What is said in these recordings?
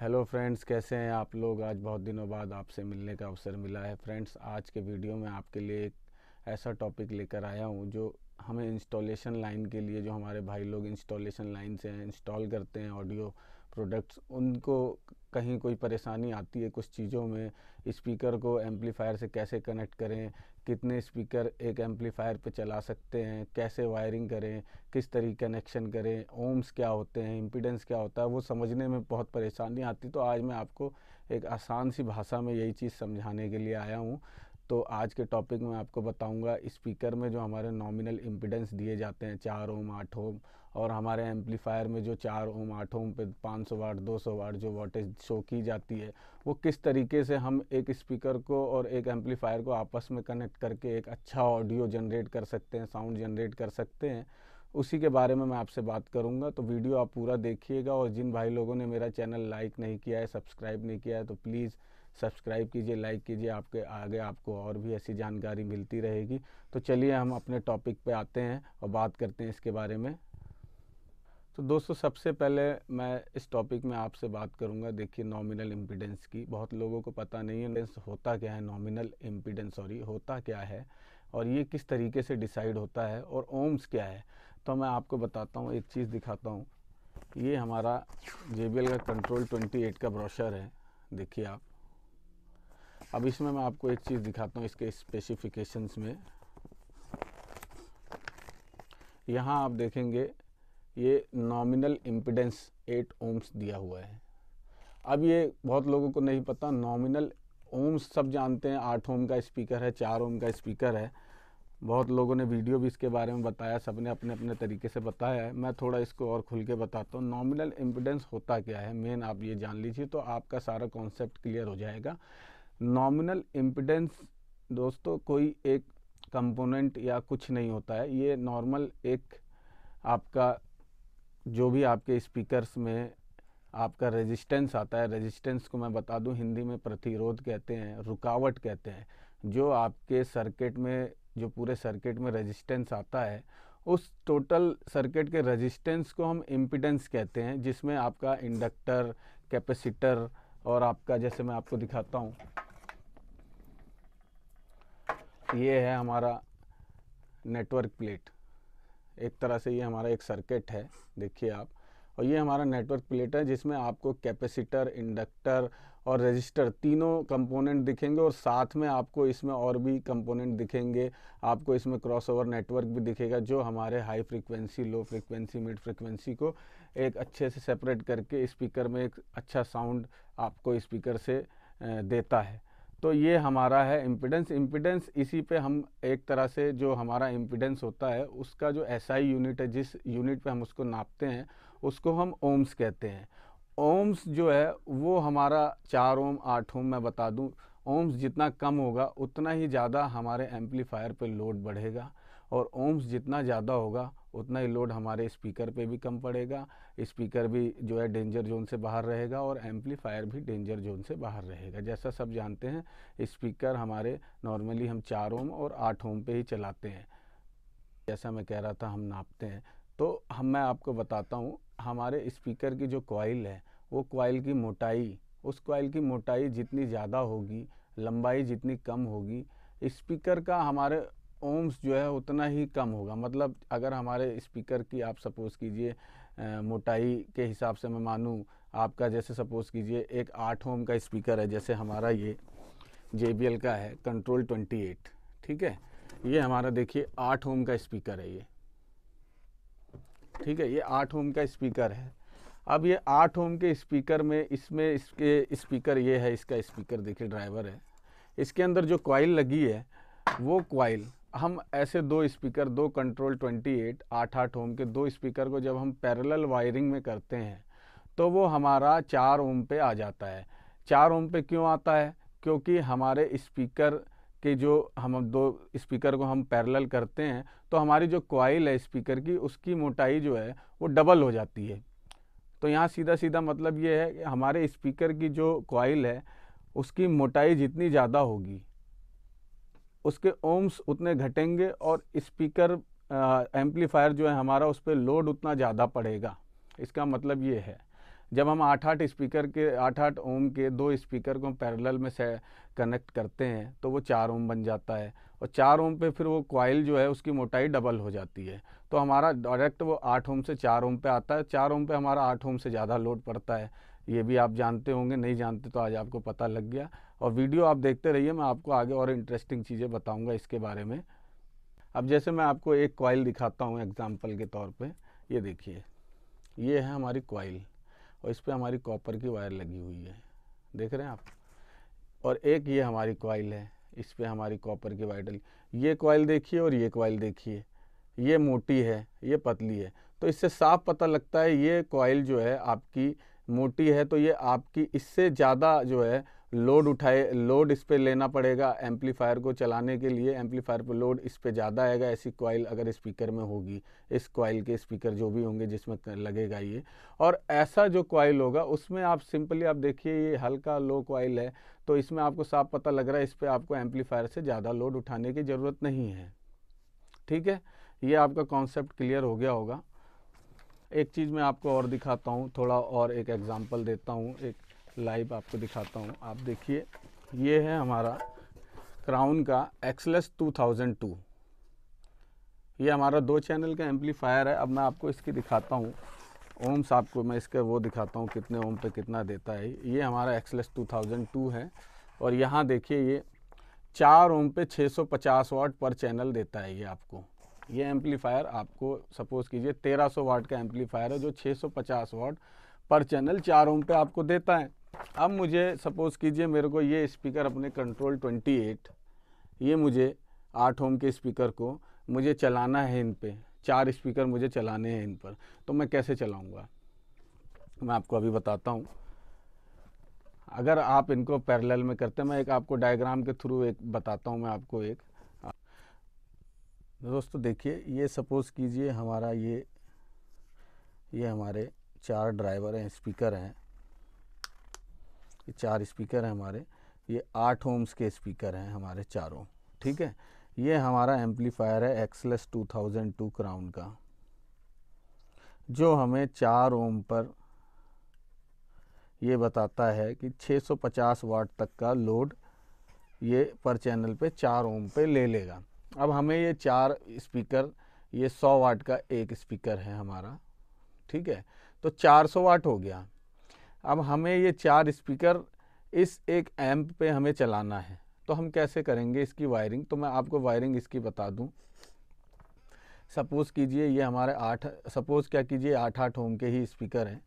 hello friends कैसे हैं आप लोग आज बहुत दिनों बाद आपसे मिलने का अवसर मिला है फ्रेंड्स आज के वीडियो में आपके लिए एक ऐसा टॉपिक लेकर आया हूँ जो हमें इंस्टॉलेशन लाइन के लिए जो हमारे भाई लोग इंस्टॉलेशन लाइन से इंस्टॉल करते हैं ऑडियो प्रोडक्ट्स उनको कहीं कोई परेशानी आती है कुछ चीज़ों में स्पीकर को एम्पलीफायर से कैसे कनेक्ट करें कितने स्पीकर एक एम्पलीफायर पे चला सकते हैं कैसे वायरिंग करें किस तरीके कनेक्शन करें ओम्स क्या होते हैं इम्पीडेंस क्या होता है वो समझने में बहुत परेशानी आती तो आज मैं आपको एक आसान सी भाषा में यही चीज़ समझाने के लिए आया हूँ तो आज के टॉपिक में आपको बताऊंगा स्पीकर में जो हमारे नॉमिनल इम्पिडेंस दिए जाते हैं चार ओम आठ ओम और हमारे एम्पलीफायर में जो चार ओम आठ ओम पे पाँच सौ वाट दो सौ वाट जो वोल्टेज शो की जाती है वो किस तरीके से हम एक स्पीकर को और एक एम्पलीफायर को आपस में कनेक्ट करके एक अच्छा ऑडियो जनरेट कर सकते हैं साउंड जनरेट कर सकते हैं उसी के बारे में मैं आपसे बात करूंगा तो वीडियो आप पूरा देखिएगा और जिन भाई लोगों ने मेरा चैनल लाइक नहीं किया है सब्सक्राइब नहीं किया है तो प्लीज़ सब्सक्राइब कीजिए लाइक कीजिए आपके आगे आपको और भी ऐसी जानकारी मिलती रहेगी तो चलिए हम अपने टॉपिक पे आते हैं और बात करते हैं इसके बारे में तो दोस्तों सबसे पहले मैं इस टॉपिक में आपसे बात करूंगा देखिए नॉमिनल इम्पिडेंस की बहुत लोगों को पता नहीं है होता क्या है नॉमिनल इम्पिडेंस सॉरी होता क्या है और ये किस तरीके से डिसाइड होता है और ओम्स क्या है तो मैं आपको बताता हूँ एक चीज़ दिखाता हूँ ये हमारा जे का कंट्रोल ट्वेंटी का ब्रॉशर है देखिए आप अब इसमें मैं आपको एक चीज़ दिखाता हूँ इसके स्पेसिफिकेशंस में यहाँ आप देखेंगे ये नॉमिनल इम्पिडेंस 8 ओम्स दिया हुआ है अब ये बहुत लोगों को नहीं पता नॉमिनल ओम्स सब जानते हैं आठ ओम का स्पीकर है चार ओम का स्पीकर है बहुत लोगों ने वीडियो भी इसके बारे में बताया सब ने अपने अपने तरीके से बताया है मैं थोड़ा इसको और खुल के बताता हूँ नॉमिनल इम्पिडेंस होता क्या है मेन आप ये जान लीजिए तो आपका सारा कॉन्सेप्ट क्लियर हो जाएगा नॉमिनल इम्पिडेंस दोस्तों कोई एक कंपोनेंट या कुछ नहीं होता है ये नॉर्मल एक आपका जो भी आपके स्पीकर्स में आपका रेजिस्टेंस आता है रेजिस्टेंस को मैं बता दूं हिंदी में प्रतिरोध कहते हैं रुकावट कहते हैं जो आपके सर्किट में जो पूरे सर्किट में रेजिस्टेंस आता है उस टोटल सर्किट के रेजिस्टेंस को हम इम्पिडेंस कहते हैं जिसमें आपका इंडक्टर कैपेसिटर और आपका जैसे मैं आपको दिखाता हूँ ये है हमारा नेटवर्क प्लेट एक तरह से ये हमारा एक सर्किट है देखिए आप और ये हमारा नेटवर्क प्लेट है जिसमें आपको कैपेसिटर इंडक्टर और रजिस्टर तीनों कंपोनेंट दिखेंगे और साथ में आपको इसमें और भी कंपोनेंट दिखेंगे आपको इसमें क्रॉसओवर नेटवर्क भी दिखेगा जो हमारे high frequency low frequency mid frequency को एक अच्छे से सेपरेट करके स्पीकर में एक अच्छा साउंड आपको स्पीकर से देता है तो ये हमारा है इम्पिडेंस इम्पिडेंस इसी पे हम एक तरह से जो हमारा इम्पिडेंस होता है उसका जो ऐसा SI यूनिट है जिस यूनिट पे हम उसको नापते हैं उसको हम ओम्स कहते हैं ओम्स जो है वो हमारा चार ओम आठ ओम मैं बता दूं ओम्स जितना कम होगा उतना ही ज़्यादा हमारे एम्पलीफायर पे लोड बढ़ेगा और ओम्स जितना ज़्यादा होगा उतना ही लोड हमारे स्पीकर पे भी कम पड़ेगा स्पीकर भी जो है डेंजर जोन से बाहर रहेगा और एम्पलीफायर भी डेंजर जोन से बाहर रहेगा जैसा सब जानते हैं स्पीकर हमारे नॉर्मली हम चार ओम और आठ ओम पे ही चलाते हैं जैसा मैं कह रहा था हम नापते हैं तो हम मैं आपको बताता हूँ हमारे स्पीकर की जो कॉइल है वो कॉइल की मोटाई उस कॉइल की मोटाई जितनी ज़्यादा होगी लंबाई जितनी कम होगी स्पीकर का हमारे ओम्स जो है उतना ही कम होगा मतलब अगर हमारे स्पीकर की आप सपोज़ कीजिए मोटाई के हिसाब से मैं मानूँ आपका जैसे सपोज़ कीजिए एक आठ ओम का स्पीकर है जैसे हमारा ये जे का है कंट्रोल ट्वेंटी एट ठीक है ये हमारा देखिए आठ ओम का स्पीकर है ये ठीक है ये आठ ओम का स्पीकर है अब ये आठ ओम के स्पीकर में इसमें इसके स्पीकर ये है इसका स्पीकर देखिए ड्राइवर है इसके अंदर जो क्वाइल लगी है वो क्वाइल हम ऐसे दो स्पीकर दो कंट्रोल 28 आठ आठ ओम के दो स्पीकर को जब हम पैरेलल वायरिंग में करते हैं तो वो हमारा चार ओम पे आ जाता है चार ओम पे क्यों आता है क्योंकि हमारे स्पीकर के जो हम दो स्पीकर को हम पैरेलल करते हैं तो हमारी जो क्वाइल है स्पीकर की उसकी मोटाई जो है वो डबल हो जाती है तो यहाँ सीधा सीधा मतलब ये है कि हमारे स्पीकर की जो क्वाइल है उसकी मोटाई जितनी ज़्यादा होगी उसके ओम्स उतने घटेंगे और स्पीकर एम्पलीफायर जो है हमारा उस पर लोड उतना ज़्यादा पड़ेगा इसका मतलब ये है जब हम आठ आठ स्पीकर के आठ आठ ओम के दो स्पीकर को पैरेलल में से कनेक्ट करते हैं तो वो चार ओम बन जाता है और चार ओम पे फिर वो क्वाइल जो है उसकी मोटाई डबल हो जाती है तो हमारा डायरेक्ट वो आठ ओम से चार ओम पे आता है चार ओम पे हमारा आठ ओम से ज़्यादा लोड पड़ता है ये भी आप जानते होंगे नहीं जानते तो आज आपको पता लग गया और वीडियो आप देखते रहिए मैं आपको आगे और इंटरेस्टिंग चीज़ें बताऊँगा इसके बारे में अब जैसे मैं आपको एक क्वाइल दिखाता हूँ एग्ज़ाम्पल के तौर पर ये देखिए ये है हमारी क्वाइल और इस पर हमारी कॉपर की वायर लगी हुई है देख रहे हैं आप और एक ये हमारी क्वाइल है इस पर हमारी कॉपर की वायर ये क्वाइल देखिए और ये क्वाइल देखिए ये मोटी है ये पतली है तो इससे साफ पता लगता है ये कॉइल जो है आपकी मोटी है तो ये आपकी इससे ज़्यादा जो है लोड उठाए लोड इस पर लेना पड़ेगा एम्पलीफायर को चलाने के लिए एम्पलीफायर पर लोड इस पर ज़्यादा आएगा ऐसी कॉइल अगर स्पीकर में होगी इस कॉइल के स्पीकर जो भी होंगे जिसमें लगेगा ये और ऐसा जो कॉइल होगा उसमें आप सिंपली आप देखिए ये हल्का लो कॉइल है तो इसमें आपको साफ पता लग रहा है इस पर आपको एम्पलीफायर से ज़्यादा लोड उठाने की ज़रूरत नहीं है ठीक है ये आपका कॉन्सेप्ट क्लियर हो गया होगा एक चीज़ मैं आपको और दिखाता हूँ थोड़ा और एक एग्ज़ाम्पल देता हूँ एक लाइव आपको दिखाता हूँ आप देखिए ये है हमारा क्राउन का एक्सलेस 2002 ये हमारा दो चैनल का एम्पलीफायर है अब मैं आपको इसकी दिखाता हूँ ओम्स आपको मैं इसके वो दिखाता हूँ कितने ओम पे कितना देता है ये हमारा एक्सलेस 2002 है और यहाँ देखिए ये चार ओम पे 650 वाट पर चैनल देता है ये आपको ये एम्पलीफायर आपको सपोज कीजिए 1300 वाट का एम्पलीफायर है जो 650 वाट पर चैनल चार ओम पे आपको देता है अब मुझे सपोज कीजिए मेरे को ये स्पीकर अपने कंट्रोल 28 ये मुझे आठ ओम के स्पीकर को मुझे चलाना है इन पर चार स्पीकर मुझे चलाने हैं इन पर तो मैं कैसे चलाऊँगा मैं आपको अभी बताता हूँ अगर आप इनको पैरेलल में करते हैं मैं एक आपको डायग्राम के थ्रू एक बताता हूँ मैं आपको एक दोस्तों देखिए ये सपोज़ कीजिए हमारा ये ये हमारे चार ड्राइवर हैं स्पीकर हैं ये चार स्पीकर हैं हमारे ये आठ ओम्स के स्पीकर हैं हमारे चारों ठीक है ये हमारा एम्पलीफायर है एक्सलेस 2002 क्राउन का जो हमें चार ओम पर ये बताता है कि 650 वाट तक का लोड ये पर चैनल पे चार ओम पे ले लेगा अब हमें ये चार स्पीकर ये 100 वाट का एक स्पीकर है हमारा ठीक है तो 400 वाट हो गया अब हमें ये चार स्पीकर इस एक एम्प पे हमें चलाना है तो हम कैसे करेंगे इसकी वायरिंग तो मैं आपको वायरिंग इसकी बता दूं सपोज़ कीजिए ये हमारे आठ सपोज़ क्या कीजिए आठ आठ होम के ही स्पीकर हैं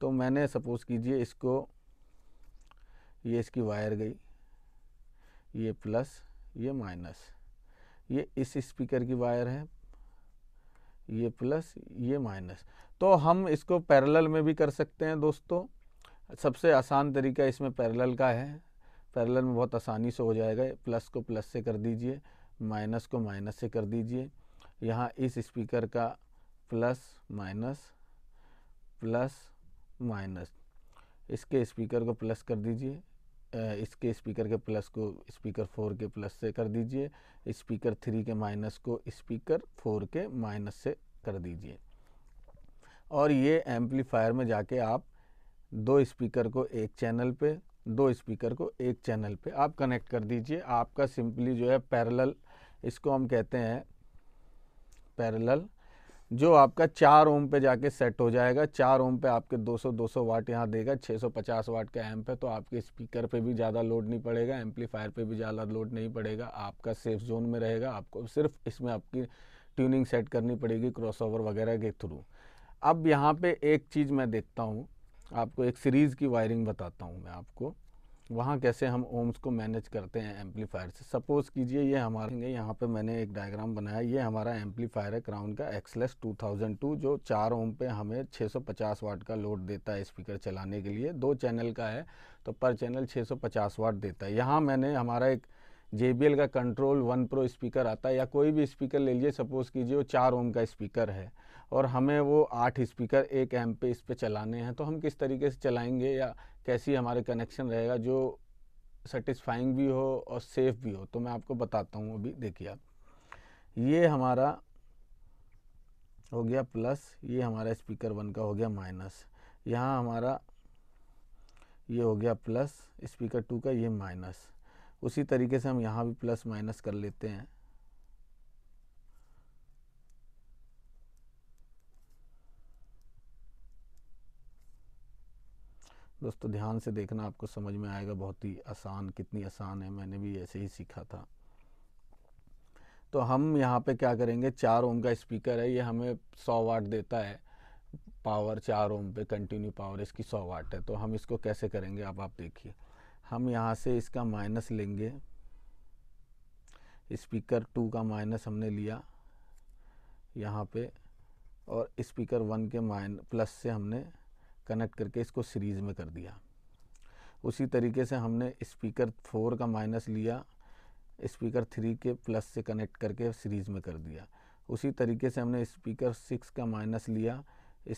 तो मैंने सपोज़ कीजिए इसको ये इसकी वायर गई ये प्लस ये माइनस ये इस स्पीकर की वायर है ये प्लस ये माइनस तो हम इसको पैरेलल में भी कर सकते हैं दोस्तों सबसे आसान तरीका इसमें पैरेलल का है पैरेलल में बहुत आसानी से हो जाएगा प्लस को प्लस से कर दीजिए माइनस को माइनस से कर दीजिए यहाँ इस स्पीकर का प्लस माइनस प्लस माइनस इसके स्पीकर को प्लस कर दीजिए इसके स्पीकर के प्लस को स्पीकर फोर के प्लस से कर दीजिए स्पीकर थ्री के माइनस को स्पीकर फोर के माइनस से कर दीजिए और ये एम्पलीफायर में जाके आप दो स्पीकर को एक चैनल पे दो स्पीकर को एक चैनल पे आप कनेक्ट कर दीजिए आपका सिंपली जो है पैरेलल इसको हम कहते हैं पैरेलल जो आपका चार ओम पे जाके सेट हो जाएगा चार ओम पे आपके 200 200 वाट यहाँ देगा 650 वाट का एम्प है तो आपके स्पीकर पे भी ज़्यादा लोड नहीं पड़ेगा एम्पलीफायर पे भी ज़्यादा लोड नहीं पड़ेगा आपका सेफ जोन में रहेगा आपको सिर्फ इसमें आपकी ट्यूनिंग सेट करनी पड़ेगी क्रॉसओवर वगैरह के थ्रू अब यहाँ पर एक चीज़ मैं देखता हूँ आपको एक सीरीज़ की वायरिंग बताता हूँ मैं आपको वहाँ कैसे हम ओम्स को मैनेज करते हैं एम्पलीफायर से सपोज़ कीजिए ये हमारे यहाँ पे मैंने एक डायग्राम बनाया ये हमारा एम्पलीफायर है क्राउन का एक्सलेस 2002 जो चार ओम पे हमें 650 वाट का लोड देता है स्पीकर चलाने के लिए दो चैनल का है तो पर चैनल 650 वाट देता है यहाँ मैंने हमारा एक जे का कंट्रोल वन प्रो स्पीकर आता है या कोई भी स्पीकर ले लीजिए सपोज़ कीजिए वो चार ओम का स्पीकर है और हमें वो आठ स्पीकर एक एम पे इस पर चलाने हैं तो हम किस तरीके से चलाएंगे या कैसी हमारे कनेक्शन रहेगा जो सेटिस्फाइंग भी हो और सेफ़ भी हो तो मैं आपको बताता हूँ अभी देखिए आप ये हमारा हो गया प्लस ये हमारा स्पीकर वन का हो गया माइनस यहाँ हमारा ये हो गया प्लस स्पीकर टू का ये माइनस उसी तरीके से हम यहाँ भी प्लस माइनस कर लेते हैं दोस्तों ध्यान से देखना आपको समझ में आएगा बहुत ही आसान कितनी आसान है मैंने भी ऐसे ही सीखा था तो हम यहाँ पे क्या करेंगे चार ओम का स्पीकर है ये हमें सौ वाट देता है पावर चार ओम पे कंटिन्यू पावर इसकी सौ वाट है तो हम इसको कैसे करेंगे आप, आप देखिए हम यहाँ से इसका माइनस लेंगे स्पीकर टू का माइनस हमने लिया यहाँ पे और स्पीकर वन के माइन प्लस से हमने कनेक्ट करके इसको सीरीज़ में कर दिया उसी तरीके से हमने स्पीकर फोर का माइनस लिया स्पीकर थ्री के प्लस से कनेक्ट करके सीरीज़ में कर दिया उसी तरीके से हमने स्पीकर सिक्स का माइनस लिया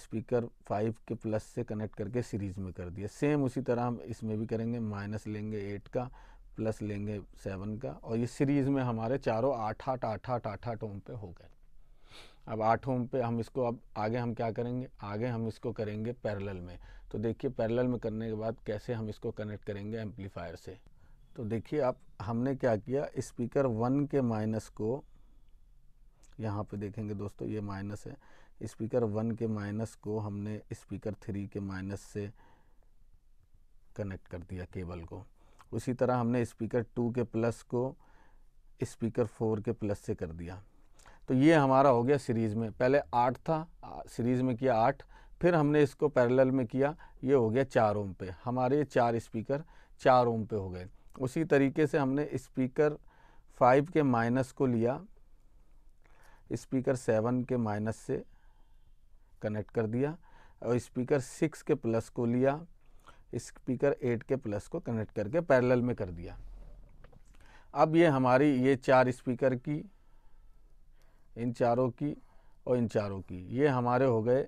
स्पीकर फाइव के प्लस से कनेक्ट करके सीरीज़ में कर दिया सेम उसी तरह हम इसमें भी करेंगे माइनस लेंगे एट का प्लस लेंगे सेवन का और ये सीरीज़ में हमारे चारों आठ आठ आठ आठ आठ आठ ओम पे हो गए अब आठों पे हम इसको अब आगे हम क्या करेंगे आगे हम इसको करेंगे पैरेलल में तो देखिए पैरेलल में करने के बाद कैसे हम इसको कनेक्ट करेंगे एम्पलीफायर से तो देखिए आप हमने क्या किया स्पीकर वन के माइनस को यहाँ पे देखेंगे दोस्तों ये माइनस है स्पीकर वन के माइनस को हमने स्पीकर थ्री के माइनस से कनेक्ट कर दिया केबल को उसी तरह हमने स्पीकर टू के प्लस को स्पीकर फोर के प्लस से कर दिया तो ये हमारा हो गया सीरीज़ में पहले आठ था सीरीज़ में किया आठ फिर हमने इसको पैरेलल में किया ये हो गया चार ओम पे हमारे ये चार स्पीकर चार ओम पे हो गए उसी तरीके से हमने स्पीकर फाइव के माइनस को लिया स्पीकर सेवन के माइनस से कनेक्ट कर दिया और स्पीकर सिक्स के प्लस को लिया स्पीकर एट के प्लस को कनेक्ट करके पैरेलल में कर दिया अब ये हमारी ये चार स्पीकर की इन चारों की और इन चारों की ये हमारे हो गए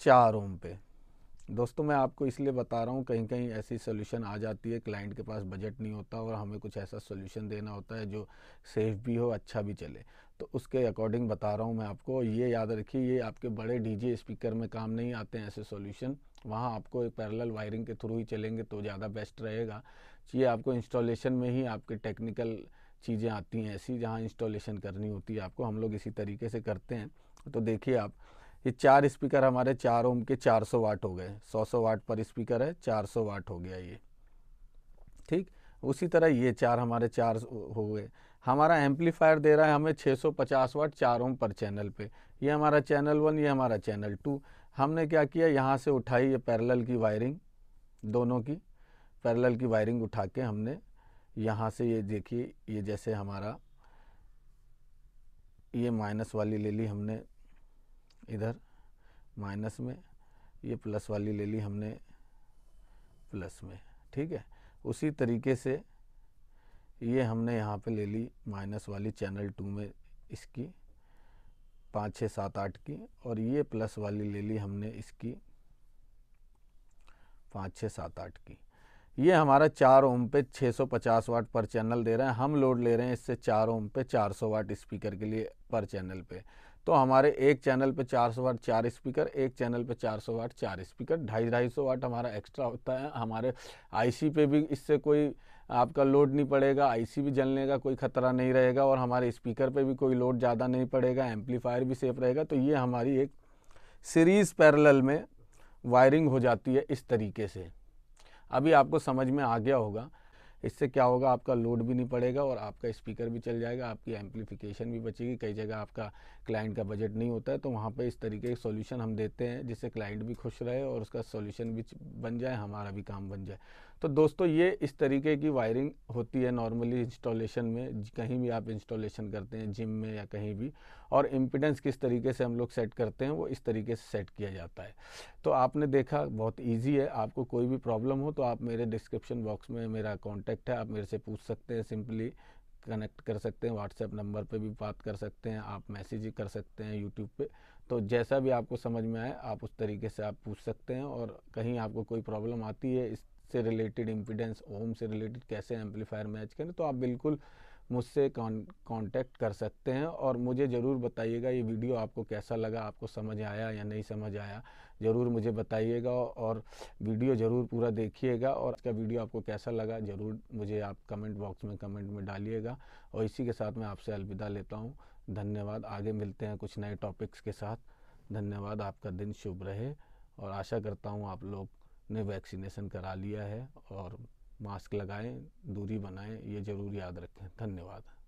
चार ओम पे दोस्तों मैं आपको इसलिए बता रहा हूँ कहीं कहीं ऐसी सोल्यूशन आ जाती है क्लाइंट के पास बजट नहीं होता और हमें कुछ ऐसा सोल्यूशन देना होता है जो सेफ़ भी हो अच्छा भी चले तो उसके अकॉर्डिंग बता रहा हूँ मैं आपको ये याद रखिए ये आपके बड़े डीजे स्पीकर में काम नहीं आते हैं ऐसे सोल्यूशन वहाँ आपको एक पैरल वायरिंग के थ्रू ही चलेंगे तो ज़्यादा बेस्ट रहेगा ये आपको इंस्टॉलेशन में ही आपके टेक्निकल चीज़ें आती हैं ऐसी जहाँ इंस्टॉलेशन करनी होती है आपको हम लोग इसी तरीके से करते हैं तो देखिए आप ये चार स्पीकर हमारे चार ओम के 400 वाट हो गए 100 वाट पर स्पीकर है 400 वाट हो गया ये ठीक उसी तरह ये चार हमारे चार हो गए हमारा एम्पलीफायर दे रहा है हमें 650 वाट चार ओम पर चैनल पे ये हमारा चैनल वन ये हमारा चैनल टू हमने क्या किया यहाँ से उठाई ये पैरेलल की वायरिंग दोनों की पैरेलल की वायरिंग उठा के हमने यहाँ से ये देखिए ये जैसे हमारा ये माइनस वाली ले ली हमने इधर माइनस में ये प्लस वाली ले ली हमने प्लस में ठीक है उसी तरीके से ये हमने यहाँ पे ले ली माइनस वाली चैनल टू में इसकी पाँच छः सात आठ की और ये प्लस वाली ले ली हमने इसकी पाँच छः सात आठ की ये हमारा चार ओम पे 650 वाट पर चैनल दे रहे हैं हम लोड ले रहे हैं इससे चार ओम पे 400 वाट स्पीकर के लिए पर चैनल पे तो हमारे एक चैनल पे 400 वाट चार स्पीकर एक चैनल पे 400 वाट चार स्पीकर ढाई ढाई सौ वाट हमारा एक्स्ट्रा होता है हमारे आईसी पे भी इससे कोई आपका लोड नहीं पड़ेगा आईसी भी जलने का कोई ख़तरा नहीं रहेगा और हमारे स्पीकर पर भी कोई लोड ज़्यादा नहीं पड़ेगा एम्पलीफायर भी सेफ रहेगा तो ये हमारी एक सीरीज़ पैरल में वायरिंग हो जाती है इस तरीके से अभी आपको समझ में आ गया होगा इससे क्या होगा आपका लोड भी नहीं पड़ेगा और आपका स्पीकर भी चल जाएगा आपकी एम्पलीफिकेशन भी बचेगी कई जगह आपका क्लाइंट का बजट नहीं होता है तो वहाँ पे इस तरीके के सॉल्यूशन हम देते हैं जिससे क्लाइंट भी खुश रहे और उसका सॉल्यूशन भी बन जाए हमारा भी काम बन जाए तो दोस्तों ये इस तरीके की वायरिंग होती है नॉर्मली इंस्टॉलेशन में कहीं भी आप इंस्टॉलेशन करते हैं जिम में या कहीं भी और इम्पिडेंस किस तरीके से हम लोग सेट करते हैं वो इस तरीके से सेट किया जाता है तो आपने देखा बहुत ईजी है आपको कोई भी प्रॉब्लम हो तो आप मेरे डिस्क्रिप्शन बॉक्स में मेरा कॉन्टैक्ट है आप मेरे से पूछ सकते हैं सिंपली कनेक्ट कर सकते हैं व्हाट्सएप नंबर पर भी बात कर सकते हैं आप मैसेज कर सकते हैं यूट्यूब पर तो जैसा भी आपको समझ में आए आप उस तरीके से आप पूछ सकते हैं और कहीं आपको कोई प्रॉब्लम आती है इस से रिलेटेड इम्पिडेंस ओम से रिलेटेड कैसे एम्पलीफायर मैच करें तो आप बिल्कुल मुझसे कांटेक्ट कर सकते हैं और मुझे ज़रूर बताइएगा ये वीडियो आपको कैसा लगा आपको समझ आया या नहीं समझ आया ज़रूर मुझे बताइएगा और वीडियो ज़रूर पूरा देखिएगा और इसका वीडियो आपको कैसा लगा ज़रूर मुझे आप कमेंट बॉक्स में कमेंट में डालिएगा और इसी के साथ मैं आपसे अलविदा लेता हूँ धन्यवाद आगे मिलते हैं कुछ नए टॉपिक्स के साथ धन्यवाद आपका दिन शुभ रहे और आशा करता हूँ आप लोग ने वैक्सीनेशन करा लिया है और मास्क लगाएं दूरी बनाएं ये ज़रूर याद रखें धन्यवाद